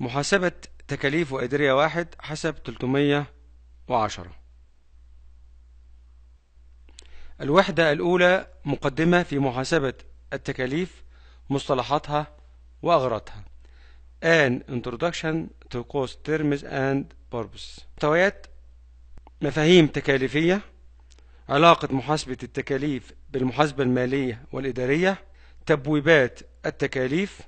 محاسبة تكاليف وإدارية واحد حسب 310 الوحدة الأولى مقدمة في محاسبة التكاليف مصطلحاتها وأغراضها An introduction to cost terms and purpose مستويات مفاهيم تكاليفية علاقة محاسبة التكاليف بالمحاسبة المالية والإدارية تبويبات التكاليف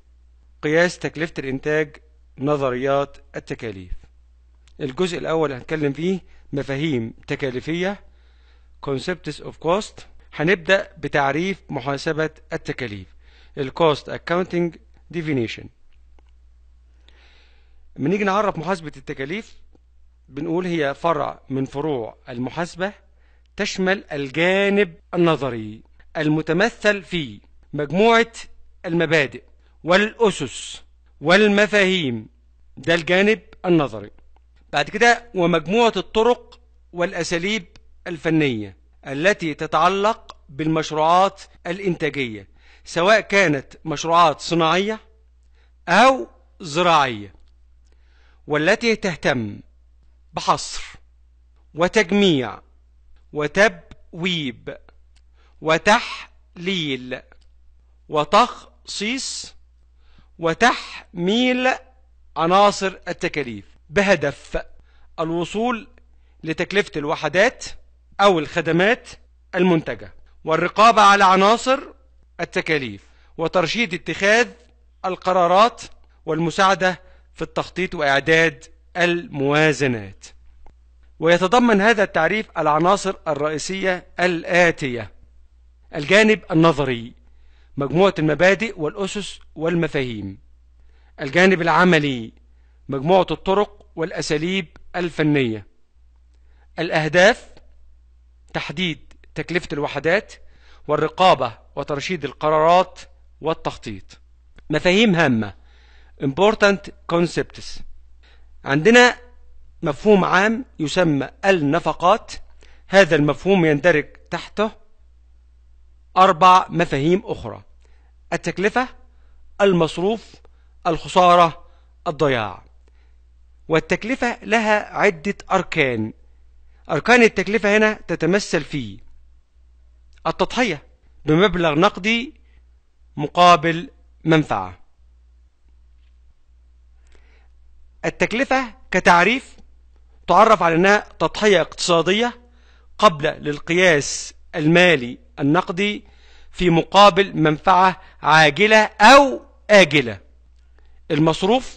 قياس تكلفة الإنتاج نظريات التكاليف الجزء الأول هنتكلم فيه مفاهيم تكاليفية concepts of cost هنبدأ بتعريف محاسبة التكاليف Cost accounting definition لما نيجي نعرف محاسبة التكاليف بنقول هي فرع من فروع المحاسبة تشمل الجانب النظري المتمثل في مجموعة المبادئ والأسس والمفاهيم ده الجانب النظري بعد كده ومجموعة الطرق والأساليب الفنية التي تتعلق بالمشروعات الإنتاجية سواء كانت مشروعات صناعية أو زراعية والتي تهتم بحصر وتجميع وتبويب وتحليل وتخصيص وتحميل عناصر التكاليف بهدف الوصول لتكلفة الوحدات أو الخدمات المنتجة والرقابة على عناصر التكاليف وترشيد اتخاذ القرارات والمساعدة في التخطيط وإعداد الموازنات ويتضمن هذا التعريف العناصر الرئيسية الآتية الجانب النظري مجموعة المبادئ والأسس والمفاهيم الجانب العملي مجموعة الطرق والأساليب الفنية الأهداف تحديد تكلفة الوحدات والرقابة وترشيد القرارات والتخطيط مفاهيم هامة important concepts عندنا مفهوم عام يسمى النفقات هذا المفهوم يندرج تحته أربع مفاهيم أخرى التكلفة المصروف الخسارة الضياع والتكلفة لها عدة أركان أركان التكلفة هنا تتمثل في التضحية بمبلغ نقدي مقابل منفعة التكلفة كتعريف تعرف على أنها تضحية اقتصادية قبل للقياس المالي النقدي في مقابل منفعة عاجلة أو آجلة المصروف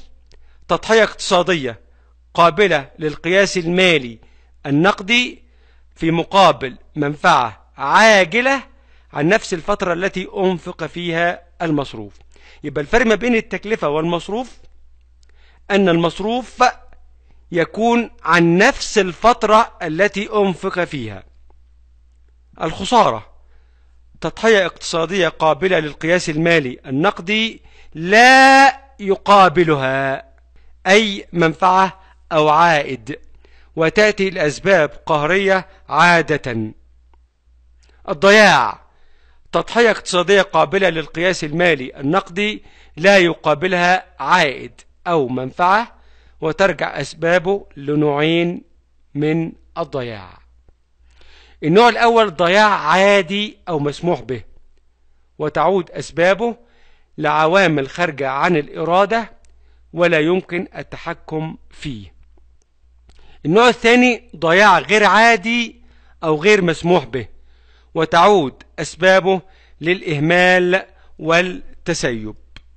تضحية اقتصادية قابلة للقياس المالي النقدي في مقابل منفعة عاجلة عن نفس الفترة التي أنفق فيها المصروف يبقى الفرق ما بين التكلفة والمصروف أن المصروف يكون عن نفس الفترة التي أنفق فيها الخسارة تضحية اقتصادية قابلة للقياس المالي النقدي لا يقابلها أي منفعة أو عائد وتأتي الأسباب قهرية عادة الضياع تضحية اقتصادية قابلة للقياس المالي النقدي لا يقابلها عائد أو منفعة وترجع أسبابه لنوعين من الضياع النوع الأول ضياع عادي أو مسموح به وتعود أسبابه لعوامل خارجة عن الإرادة ولا يمكن التحكم فيه النوع الثاني ضياع غير عادي أو غير مسموح به وتعود أسبابه للإهمال والتسيب